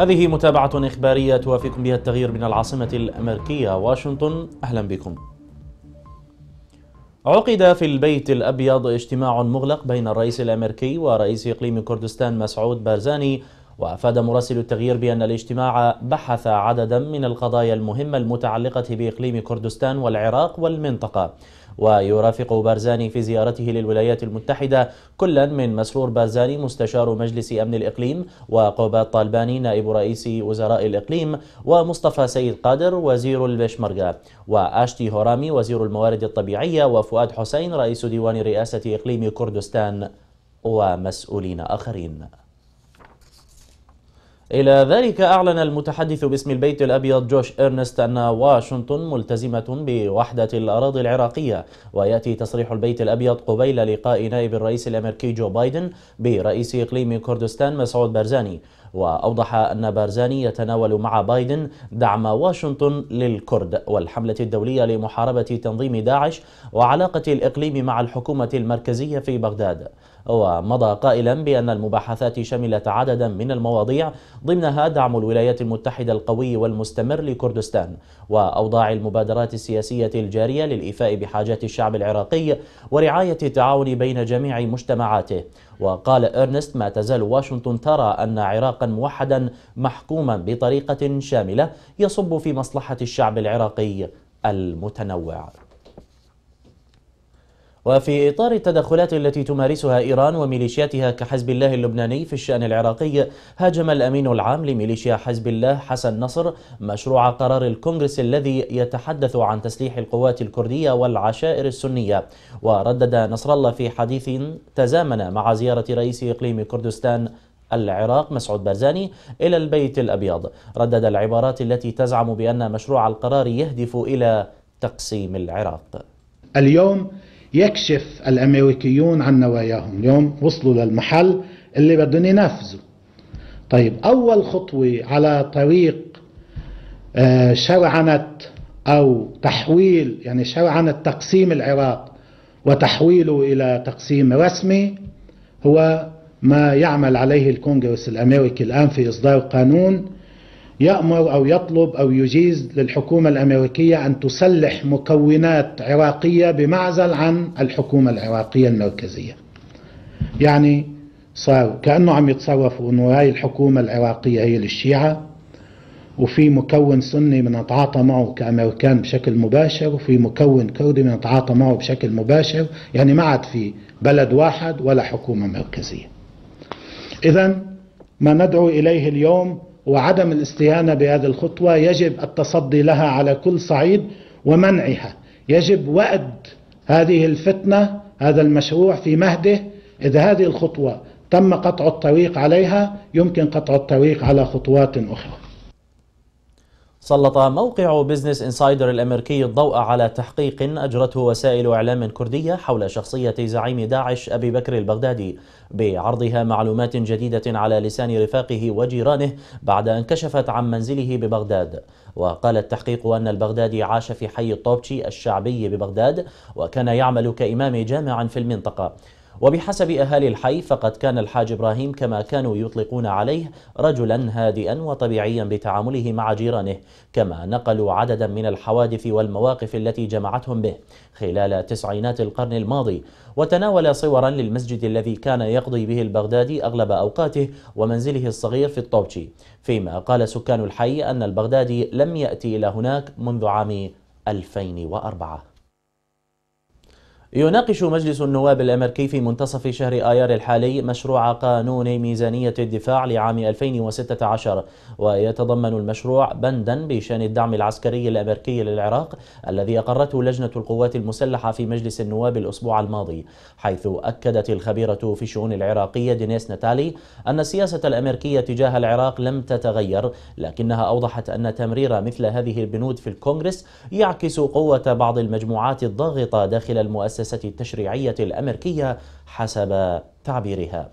هذه متابعة إخبارية توافيكم بها التغيير من العاصمة الأمريكية واشنطن أهلا بكم عقد في البيت الأبيض اجتماع مغلق بين الرئيس الأمريكي ورئيس إقليم كردستان مسعود بارزاني وأفاد مراسل التغيير بأن الاجتماع بحث عددا من القضايا المهمة المتعلقة بإقليم كردستان والعراق والمنطقة ويرافق بارزاني في زيارته للولايات المتحدة كلا من مسرور بارزاني مستشار مجلس أمن الإقليم وقوبات طالباني نائب رئيس وزراء الإقليم ومصطفى سيد قادر وزير البشمركة وآشتي هورامي وزير الموارد الطبيعية وفؤاد حسين رئيس ديوان رئاسة إقليم كردستان ومسؤولين آخرين إلى ذلك أعلن المتحدث باسم البيت الأبيض جوش إرنست أن واشنطن ملتزمة بوحدة الأراضي العراقية ويأتي تصريح البيت الأبيض قبيل لقاء نائب الرئيس الأمريكي جو بايدن برئيس إقليم كردستان مسعود برزاني وأوضح أن بارزاني يتناول مع بايدن دعم واشنطن للكرد والحملة الدولية لمحاربة تنظيم داعش وعلاقة الإقليم مع الحكومة المركزية في بغداد ومضى قائلا بأن المباحثات شملت عددا من المواضيع ضمنها دعم الولايات المتحدة القوي والمستمر لكردستان وأوضاع المبادرات السياسية الجارية للإيفاء بحاجات الشعب العراقي ورعاية التعاون بين جميع مجتمعاته وقال إرنست ما تزال واشنطن ترى أن عراقا موحدا محكوما بطريقة شاملة يصب في مصلحة الشعب العراقي المتنوع وفي إطار التدخلات التي تمارسها إيران وميليشياتها كحزب الله اللبناني في الشأن العراقي هاجم الأمين العام لميليشيا حزب الله حسن نصر مشروع قرار الكونغرس الذي يتحدث عن تسليح القوات الكردية والعشائر السنية وردد نصر الله في حديث تزامن مع زيارة رئيس إقليم كردستان العراق مسعود برزاني إلى البيت الأبيض ردد العبارات التي تزعم بأن مشروع القرار يهدف إلى تقسيم العراق اليوم يكشف الامريكيون عن نواياهم اليوم وصلوا للمحل اللي بدهم ينفذوا طيب اول خطوه على طريق آه، شرعنه او تحويل يعني شرعنه تقسيم العراق وتحويله الى تقسيم رسمي هو ما يعمل عليه الكونغرس الامريكي الان في اصدار قانون يأمر أو يطلب أو يجيز للحكومة الأمريكية أن تصلح مكونات عراقية بمعزل عن الحكومة العراقية المركزية يعني صار كأنه عم يتصرفوا أنه هاي الحكومة العراقية هي للشيعة وفي مكون سني بنتعاطى معه كأمريكان بشكل مباشر وفي مكون كردي بنتعاطى معه بشكل مباشر يعني ما عاد في بلد واحد ولا حكومة مركزية إذا ما ندعو إليه اليوم وعدم الاستهانة بهذه الخطوة يجب التصدي لها على كل صعيد ومنعها يجب وأد هذه الفتنة هذا المشروع في مهده إذا هذه الخطوة تم قطع الطريق عليها يمكن قطع الطريق على خطوات أخرى سلط موقع بزنس انسايدر الامريكي الضوء على تحقيق اجرته وسائل اعلام كرديه حول شخصيه زعيم داعش ابي بكر البغدادي بعرضها معلومات جديده على لسان رفاقه وجيرانه بعد ان كشفت عن منزله ببغداد وقال التحقيق ان البغدادي عاش في حي الطوبشي الشعبي ببغداد وكان يعمل كامام جامع في المنطقه وبحسب أهالي الحي فقد كان الحاج إبراهيم كما كانوا يطلقون عليه رجلا هادئا وطبيعيا بتعامله مع جيرانه كما نقلوا عددا من الحوادث والمواقف التي جمعتهم به خلال تسعينات القرن الماضي وتناول صورا للمسجد الذي كان يقضي به البغدادي أغلب أوقاته ومنزله الصغير في الطوبشي فيما قال سكان الحي أن البغدادي لم يأتي إلى هناك منذ عام 2004 يناقش مجلس النواب الأمريكي في منتصف شهر آيار الحالي مشروع قانون ميزانية الدفاع لعام 2016 ويتضمن المشروع بندا بشأن الدعم العسكري الأمريكي للعراق الذي أقرته لجنة القوات المسلحة في مجلس النواب الأسبوع الماضي حيث أكدت الخبيرة في الشؤون العراقية دينيس نتالي أن السياسة الأمريكية تجاه العراق لم تتغير لكنها أوضحت أن تمرير مثل هذه البنود في الكونغرس يعكس قوة بعض المجموعات الضاغطة داخل المؤسسة المؤسسة التشريعية الأمريكية حسب تعبيرها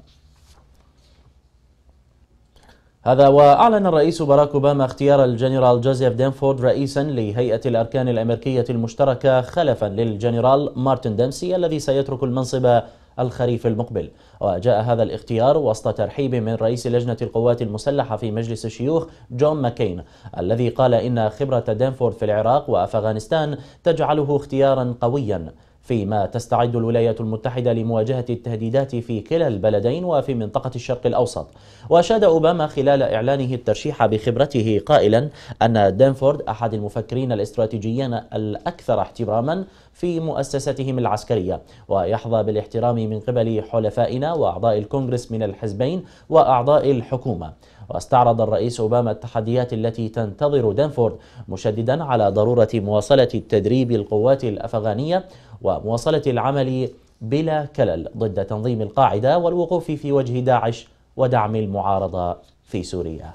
هذا وأعلن الرئيس باراك أوباما اختيار الجنرال جوزيف دينفورد رئيسا لهيئة الأركان الأمريكية المشتركة خلفا للجنرال مارتن ديمسي الذي سيترك المنصب الخريف المقبل وجاء هذا الاختيار وسط ترحيب من رئيس لجنة القوات المسلحة في مجلس الشيوخ جون ماكين الذي قال إن خبرة دينفورد في العراق وأفغانستان تجعله اختيارا قويا فيما تستعد الولايات المتحدة لمواجهة التهديدات في كلا البلدين وفي منطقة الشرق الأوسط وأشاد أوباما خلال إعلانه الترشيح بخبرته قائلا أن دانفورد أحد المفكرين الاستراتيجيين الأكثر احتراما في مؤسستهم العسكرية ويحظى بالاحترام من قبل حلفائنا وأعضاء الكونغرس من الحزبين وأعضاء الحكومة واستعرض الرئيس أوباما التحديات التي تنتظر دانفورد مشددا على ضرورة مواصلة تدريب القوات الأفغانية ومواصلة العمل بلا كلل ضد تنظيم القاعدة والوقوف في وجه داعش ودعم المعارضة في سوريا.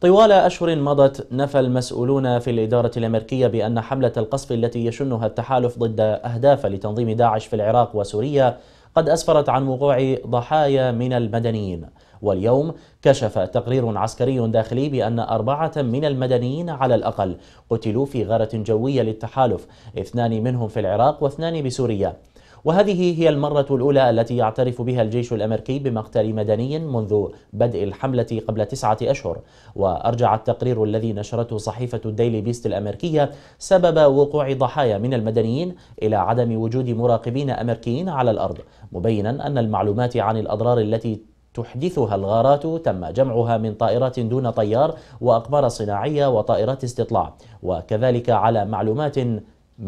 طوال أشهر مضت نفى المسؤولون في الإدارة الأمريكية بأن حملة القصف التي يشنها التحالف ضد أهداف لتنظيم داعش في العراق وسوريا قد أسفرت عن وقوع ضحايا من المدنيين واليوم كشف تقرير عسكري داخلي بأن أربعة من المدنيين على الأقل قتلوا في غارة جوية للتحالف اثنان منهم في العراق واثنان بسوريا وهذه هي المرة الأولى التي يعترف بها الجيش الأمريكي بمقتل مدني منذ بدء الحملة قبل تسعة أشهر وأرجع التقرير الذي نشرته صحيفة الديلي بيست الأمريكية سبب وقوع ضحايا من المدنيين إلى عدم وجود مراقبين أمريكيين على الأرض مبينا أن المعلومات عن الأضرار التي تحدثها الغارات تم جمعها من طائرات دون طيار وأقمار صناعية وطائرات استطلاع وكذلك على معلومات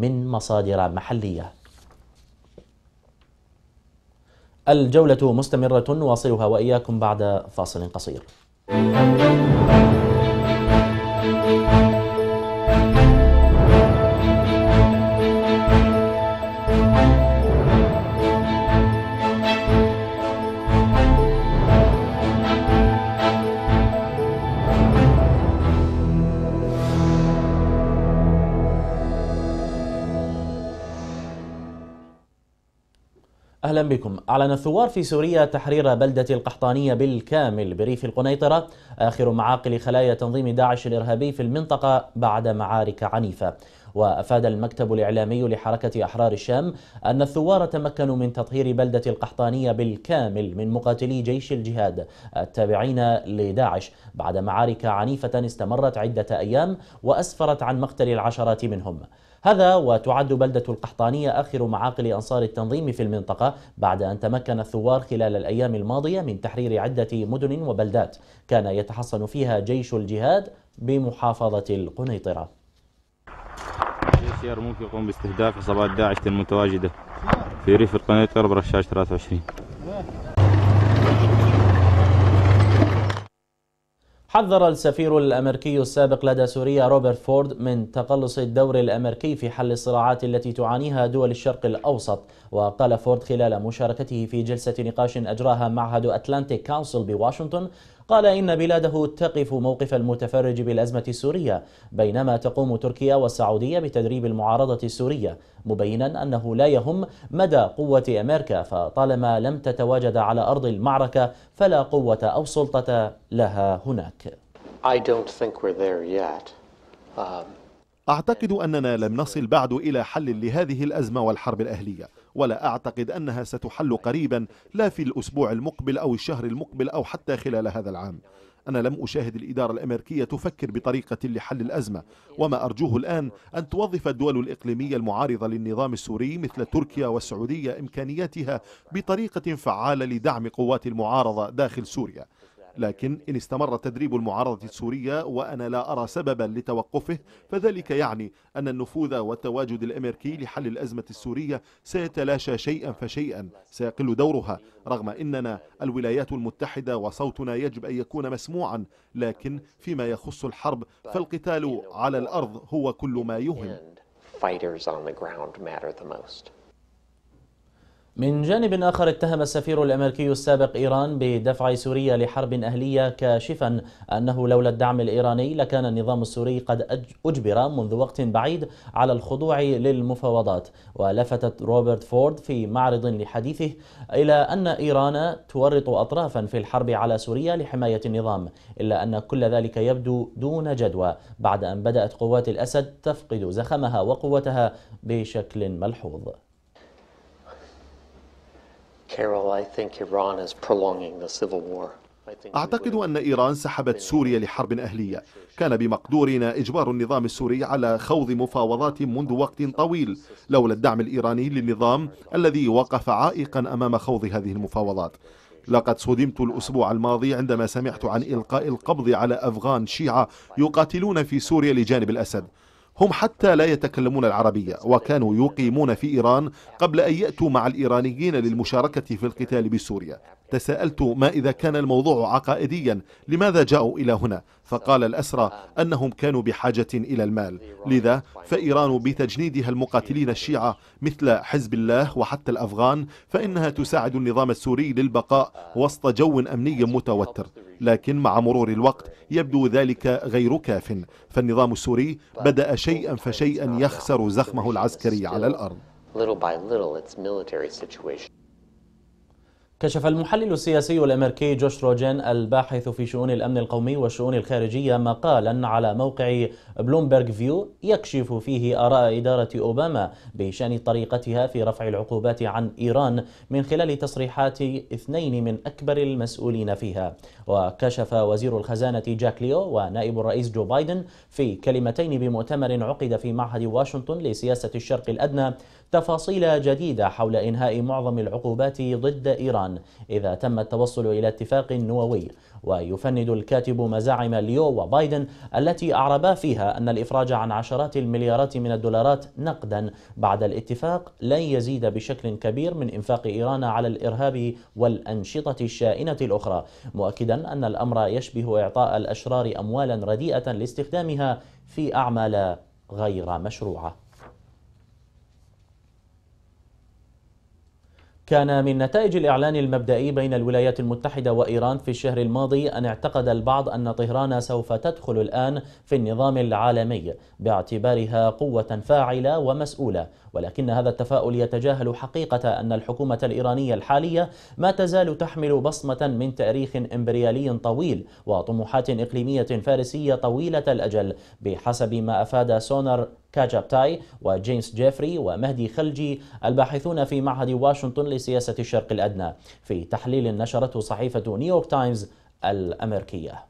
من مصادر محلية الجولة مستمرة واصلها وإياكم بعد فاصل قصير أهلا بكم أعلن الثوار في سوريا تحرير بلدة القحطانية بالكامل بريف القنيطرة آخر معاقل خلايا تنظيم داعش الإرهابي في المنطقة بعد معارك عنيفة وأفاد المكتب الإعلامي لحركة أحرار الشام أن الثوار تمكنوا من تطهير بلدة القحطانية بالكامل من مقاتلي جيش الجهاد التابعين لداعش بعد معارك عنيفة استمرت عدة أيام وأسفرت عن مقتل العشرات منهم هذا وتعد بلدة القحطانية آخر معاقل أنصار التنظيم في المنطقة بعد أن تمكن الثوار خلال الأيام الماضية من تحرير عدة مدن وبلدات كان يتحصن فيها جيش الجهاد بمحافظة القنيطرة جيش ممكن يقوم باستهداف عصابات داعش المتواجدة في ريف القنيطرة برشاش 23 حذر السفير الأمريكي السابق لدى سوريا روبرت فورد من تقلص الدور الأمريكي في حل الصراعات التي تعانيها دول الشرق الأوسط وقال فورد خلال مشاركته في جلسة نقاش أجراها معهد أتلانتيك كونسل بواشنطن قال إن بلاده تقف موقف المتفرج بالأزمة السورية بينما تقوم تركيا والسعودية بتدريب المعارضة السورية مبينا أنه لا يهم مدى قوة أمريكا فطالما لم تتواجد على أرض المعركة فلا قوة أو سلطة لها هناك I don't think we're there yet. Um... أعتقد أننا لم نصل بعد إلى حل لهذه الأزمة والحرب الأهلية ولا أعتقد أنها ستحل قريبا لا في الأسبوع المقبل أو الشهر المقبل أو حتى خلال هذا العام أنا لم أشاهد الإدارة الأمريكية تفكر بطريقة لحل الأزمة وما أرجوه الآن أن توظف الدول الإقليمية المعارضة للنظام السوري مثل تركيا والسعودية إمكانياتها بطريقة فعالة لدعم قوات المعارضة داخل سوريا لكن إن استمر تدريب المعارضة السورية وأنا لا أرى سببا لتوقفه فذلك يعني أن النفوذ والتواجد الأمريكي لحل الأزمة السورية سيتلاشى شيئا فشيئا سيقل دورها رغم إننا الولايات المتحدة وصوتنا يجب أن يكون مسموعا لكن فيما يخص الحرب فالقتال على الأرض هو كل ما يهم fighters on the ground matter the most. من جانب آخر اتهم السفير الأمريكي السابق إيران بدفع سوريا لحرب أهلية كاشفا أنه لولا الدعم الإيراني لكان النظام السوري قد أجبر منذ وقت بعيد على الخضوع للمفاوضات ولفتت روبرت فورد في معرض لحديثه إلى أن إيران تورط أطرافا في الحرب على سوريا لحماية النظام إلا أن كل ذلك يبدو دون جدوى بعد أن بدأت قوات الأسد تفقد زخمها وقوتها بشكل ملحوظ أعتقد أن إيران سحبت سوريا لحرب أهلية كان بمقدورنا إجبار النظام السوري على خوض مفاوضات منذ وقت طويل لولا الدعم الإيراني للنظام الذي وقف عائقا أمام خوض هذه المفاوضات لقد صدمت الأسبوع الماضي عندما سمعت عن إلقاء القبض على أفغان شيعة يقاتلون في سوريا لجانب الأسد هم حتى لا يتكلمون العربية وكانوا يقيمون في إيران قبل أن يأتوا مع الإيرانيين للمشاركة في القتال بسوريا تساءلت ما إذا كان الموضوع عقائديا لماذا جاءوا إلى هنا فقال الأسرى أنهم كانوا بحاجة إلى المال لذا فإيران بتجنيدها المقاتلين الشيعة مثل حزب الله وحتى الأفغان فإنها تساعد النظام السوري للبقاء وسط جو أمني متوتر لكن مع مرور الوقت يبدو ذلك غير كاف فالنظام السوري بدأ شيئا فشيئا يخسر زخمه العسكري على الأرض Little little, by it's military situation. كشف المحلل السياسي الامريكي جوش روجين الباحث في شؤون الامن القومي والشؤون الخارجيه مقالا على موقع بلومبرج فيو يكشف فيه اراء اداره اوباما بشان طريقتها في رفع العقوبات عن ايران من خلال تصريحات اثنين من اكبر المسؤولين فيها وكشف وزير الخزانه جاك ليو ونائب الرئيس جو بايدن في كلمتين بمؤتمر عقد في معهد واشنطن لسياسه الشرق الادنى تفاصيل جديدة حول إنهاء معظم العقوبات ضد إيران إذا تم التوصل إلى اتفاق نووي ويفند الكاتب مزاعم ليو وبايدن التي أعربا فيها أن الإفراج عن عشرات المليارات من الدولارات نقدا بعد الاتفاق لن يزيد بشكل كبير من إنفاق إيران على الإرهاب والأنشطة الشائنة الأخرى مؤكدا أن الأمر يشبه إعطاء الأشرار أموالا رديئة لاستخدامها في أعمال غير مشروعه كان من نتائج الإعلان المبدئي بين الولايات المتحدة وإيران في الشهر الماضي أن اعتقد البعض أن طهران سوف تدخل الآن في النظام العالمي باعتبارها قوة فاعلة ومسؤولة ولكن هذا التفاؤل يتجاهل حقيقة أن الحكومة الإيرانية الحالية ما تزال تحمل بصمة من تاريخ إمبريالي طويل وطموحات إقليمية فارسية طويلة الأجل بحسب ما أفاد سونر كاجابتاي وجيمس جيفري ومهدي خلجي الباحثون في معهد واشنطن لسياسة الشرق الأدنى في تحليل نشرته صحيفة نيويورك تايمز الأمريكية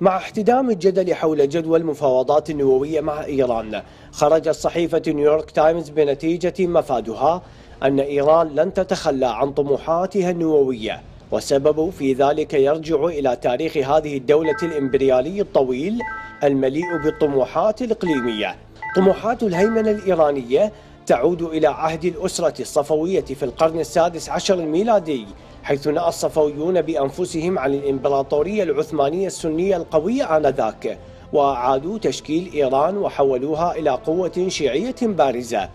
مع احتدام الجدل حول جدول المفاوضات النووية مع إيران خرجت صحيفة نيويورك تايمز بنتيجة مفادها أن إيران لن تتخلى عن طموحاتها النووية وسبب في ذلك يرجع إلى تاريخ هذه الدولة الإمبريالي الطويل المليء بالطموحات الإقليمية طموحات الهيمنة الإيرانية تعود إلى عهد الأسرة الصفوية في القرن السادس عشر الميلادي حيث نأى الصفويون بأنفسهم عن الإمبراطورية العثمانية السنية القوية آنذاك وأعادوا تشكيل إيران وحولوها إلى قوة شيعية بارزة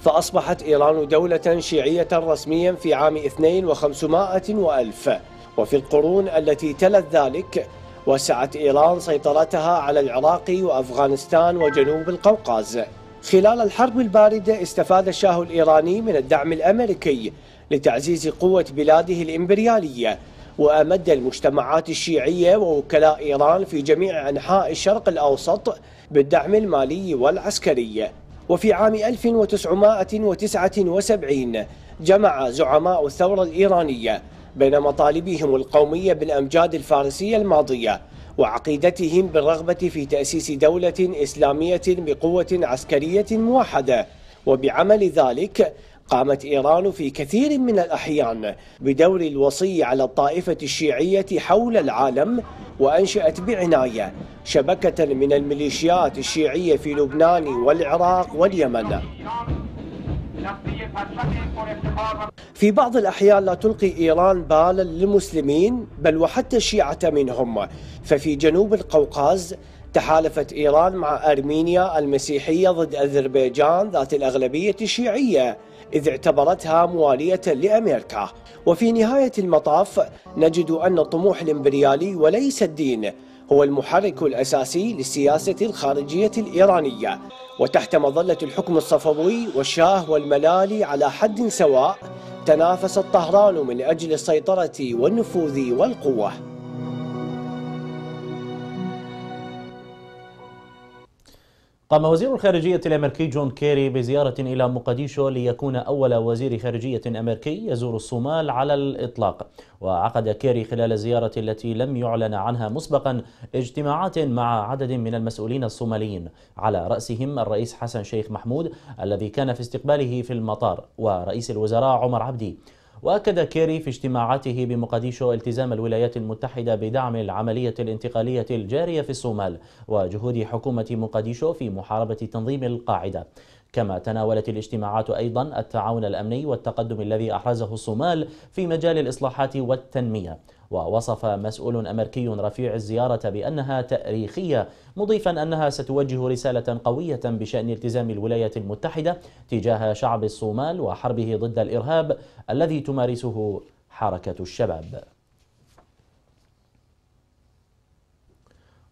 فأصبحت إيران دولة شيعية رسميا في عام 2500 وألف وفي القرون التي تلت ذلك وسعت إيران سيطرتها على العراق وأفغانستان وجنوب القوقاز خلال الحرب الباردة استفاد الشاه الإيراني من الدعم الأمريكي لتعزيز قوة بلاده الإمبريالية وأمد المجتمعات الشيعية ووكلاء إيران في جميع أنحاء الشرق الأوسط بالدعم المالي والعسكري وفي عام 1979 جمع زعماء الثورة الإيرانية بين مطالبهم القومية بالأمجاد الفارسية الماضية وعقيدتهم بالرغبة في تأسيس دولة إسلامية بقوة عسكرية موحدة وبعمل ذلك قامت إيران في كثير من الأحيان بدور الوصي على الطائفة الشيعية حول العالم وأنشأت بعناية شبكة من الميليشيات الشيعية في لبنان والعراق واليمن في بعض الأحيان لا تلقي إيران بالا للمسلمين بل وحتى الشيعة منهم ففي جنوب القوقاز تحالفت إيران مع أرمينيا المسيحية ضد أذربيجان ذات الأغلبية الشيعية إذ اعتبرتها موالية لأمريكا وفي نهاية المطاف نجد أن الطموح الإمبريالي وليس الدين هو المحرك الأساسي للسياسة الخارجية الإيرانية وتحت مظلة الحكم الصفوي والشاه والملالي على حد سواء تنافست طهران من أجل السيطرة والنفوذ والقوة قام وزير الخارجية الأمريكي جون كيري بزيارة إلى مقديشو ليكون أول وزير خارجية أمريكي يزور الصومال على الإطلاق وعقد كيري خلال الزيارة التي لم يعلن عنها مسبقا اجتماعات مع عدد من المسؤولين الصوماليين على رأسهم الرئيس حسن شيخ محمود الذي كان في استقباله في المطار ورئيس الوزراء عمر عبدي وأكد كيري في اجتماعاته بمقديشو التزام الولايات المتحدة بدعم العملية الانتقالية الجارية في الصومال وجهود حكومة مقديشو في محاربة تنظيم القاعدة كما تناولت الاجتماعات أيضا التعاون الأمني والتقدم الذي أحرزه الصومال في مجال الإصلاحات والتنمية ووصف مسؤول أمريكي رفيع الزيارة بأنها تاريخية مضيفا أنها ستوجه رسالة قوية بشأن التزام الولايات المتحدة تجاه شعب الصومال وحربه ضد الإرهاب الذي تمارسه حركة الشباب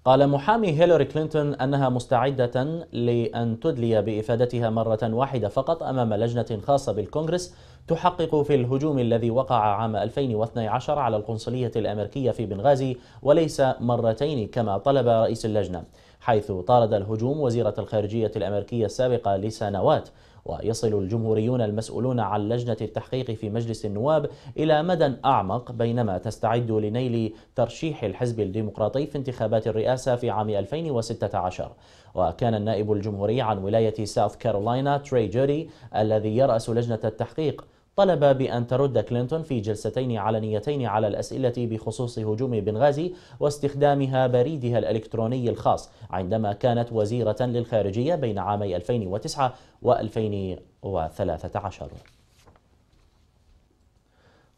قال محامي هيلاري كلينتون أنها مستعدة لأن تدلي بإفادتها مرة واحدة فقط أمام لجنة خاصة بالكونغرس تحقق في الهجوم الذي وقع عام 2012 على القنصلية الأمريكية في بنغازي وليس مرتين كما طلب رئيس اللجنة حيث طارد الهجوم وزيرة الخارجية الأمريكية السابقة لسنوات ويصل الجمهوريون المسؤولون عن لجنة التحقيق في مجلس النواب إلى مدى أعمق بينما تستعد لنيل ترشيح الحزب الديمقراطي في انتخابات الرئاسة في عام 2016 وكان النائب الجمهوري عن ولاية ساوث كارولاينا تري جوري الذي يرأس لجنة التحقيق طلب بأن ترد كلينتون في جلستين علنيتين على الأسئلة بخصوص هجوم بنغازي واستخدامها بريدها الإلكتروني الخاص عندما كانت وزيرة للخارجية بين عامي 2009 و 2013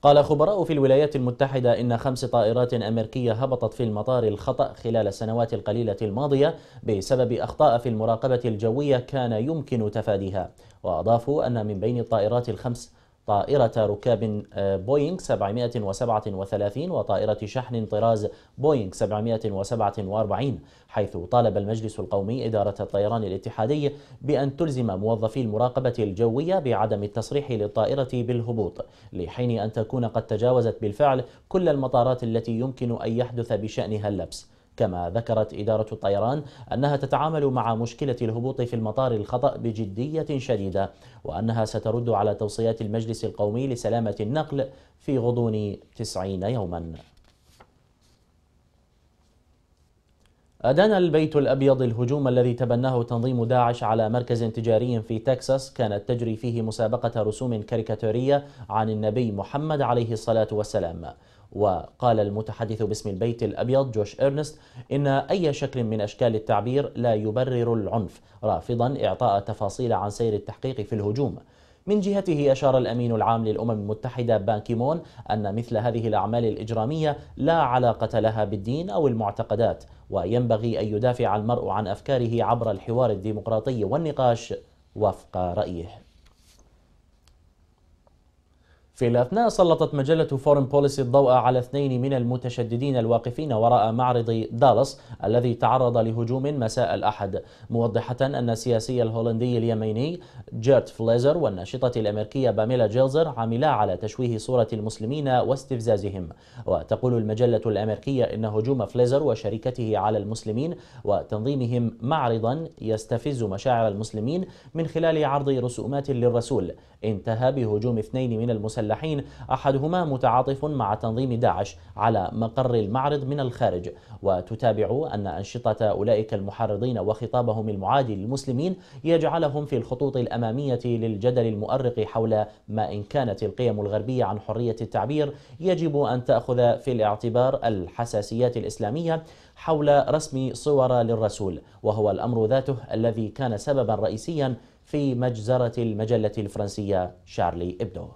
قال خبراء في الولايات المتحدة إن خمس طائرات أمريكية هبطت في المطار الخطأ خلال السنوات القليلة الماضية بسبب أخطاء في المراقبة الجوية كان يمكن تفاديها وأضافوا أن من بين الطائرات الخمس طائرة ركاب آه، بوينغ 737 وطائرة شحن طراز بوينغ 747 حيث طالب المجلس القومي إدارة الطيران الاتحادي بأن تلزم موظفي المراقبة الجوية بعدم التصريح للطائرة بالهبوط لحين أن تكون قد تجاوزت بالفعل كل المطارات التي يمكن أن يحدث بشأنها اللبس كما ذكرت إدارة الطيران أنها تتعامل مع مشكلة الهبوط في المطار الخطأ بجدية شديدة وأنها سترد على توصيات المجلس القومي لسلامة النقل في غضون 90 يوماً أدان البيت الأبيض الهجوم الذي تبناه تنظيم داعش على مركز تجاري في تكساس كانت تجري فيه مسابقة رسوم كاريكاتورية عن النبي محمد عليه الصلاة والسلام وقال المتحدث باسم البيت الأبيض جوش إرنست إن أي شكل من أشكال التعبير لا يبرر العنف رافضا إعطاء تفاصيل عن سير التحقيق في الهجوم من جهته أشار الأمين العام للأمم المتحدة بانكيمون أن مثل هذه الأعمال الإجرامية لا علاقة لها بالدين أو المعتقدات وينبغي أن يدافع المرء عن أفكاره عبر الحوار الديمقراطي والنقاش وفق رأيه في الأثناء سلطت مجلة فورن بوليسي الضوء على اثنين من المتشددين الواقفين وراء معرض دالاس الذي تعرض لهجوم مساء الأحد موضحة أن السياسي الهولندي اليميني جيرت فليزر والناشطة الأمريكية باميلا جيلزر عملا على تشويه صورة المسلمين واستفزازهم وتقول المجلة الأمريكية إن هجوم فليزر وشركته على المسلمين وتنظيمهم معرضا يستفز مشاعر المسلمين من خلال عرض رسومات للرسول انتهى بهجوم اثنين من المسلمين المسلحين أحدهما متعاطف مع تنظيم داعش على مقر المعرض من الخارج وتتابع أن أنشطة أولئك المحرضين وخطابهم المعادي للمسلمين يجعلهم في الخطوط الأمامية للجدل المؤرق حول ما إن كانت القيم الغربية عن حرية التعبير يجب أن تأخذ في الاعتبار الحساسيات الإسلامية حول رسم صور للرسول وهو الأمر ذاته الذي كان سببا رئيسيا في مجزرة المجلة الفرنسية شارلي إبدو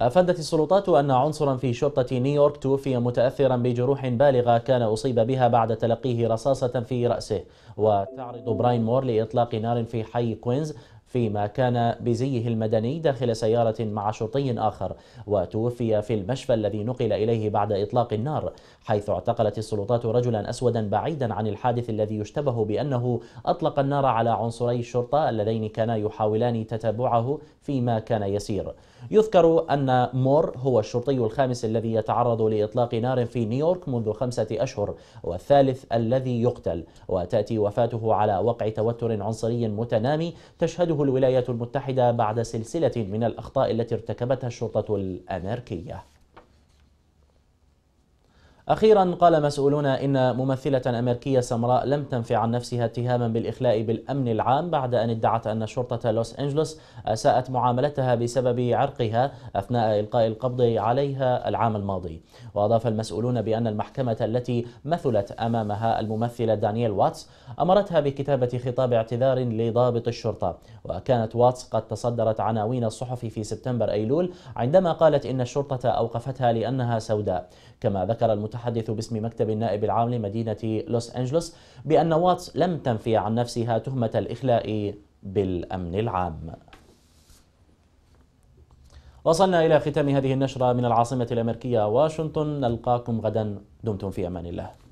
أفادت السلطات أن عنصرا في شرطة نيويورك توفي متأثرا بجروح بالغة كان أصيب بها بعد تلقيه رصاصة في رأسه وتعرض براين مور لإطلاق نار في حي كوينز فيما كان بزيه المدني داخل سيارة مع شرطي آخر وتوفي في المشفى الذي نقل إليه بعد إطلاق النار حيث اعتقلت السلطات رجلا أسودا بعيدا عن الحادث الذي يشتبه بأنه أطلق النار على عنصري الشرطة اللذين كانا يحاولان تتبعه فيما كان يسير يذكر أن مور هو الشرطي الخامس الذي يتعرض لإطلاق نار في نيويورك منذ خمسة أشهر والثالث الذي يقتل وتأتي وفاته على وقع توتر عنصري متنامي تشهده الولايات المتحدة بعد سلسلة من الأخطاء التي ارتكبتها الشرطة الأمريكية أخيرا قال مسؤولون إن ممثلة أمريكية سمراء لم تنفع عن نفسها اتهاما بالإخلاء بالأمن العام بعد أن ادعت أن شرطة لوس أنجلوس أساءت معاملتها بسبب عرقها أثناء إلقاء القبض عليها العام الماضي وأضاف المسؤولون بأن المحكمة التي مثلت أمامها الممثلة دانيال واتس أمرتها بكتابة خطاب اعتذار لضابط الشرطة وكانت واتس قد تصدرت عناوين الصحف في سبتمبر أيلول عندما قالت إن الشرطة أوقفتها لأنها سوداء كما ذكر المتحدث المتحدث باسم مكتب النائب العام لمدينة لوس أنجلوس بأن واتس لم تنفي عن نفسها تهمة الإخلاء بالأمن العام وصلنا إلى ختام هذه النشرة من العاصمة الأمريكية واشنطن نلقاكم غدا دمتم في أمان الله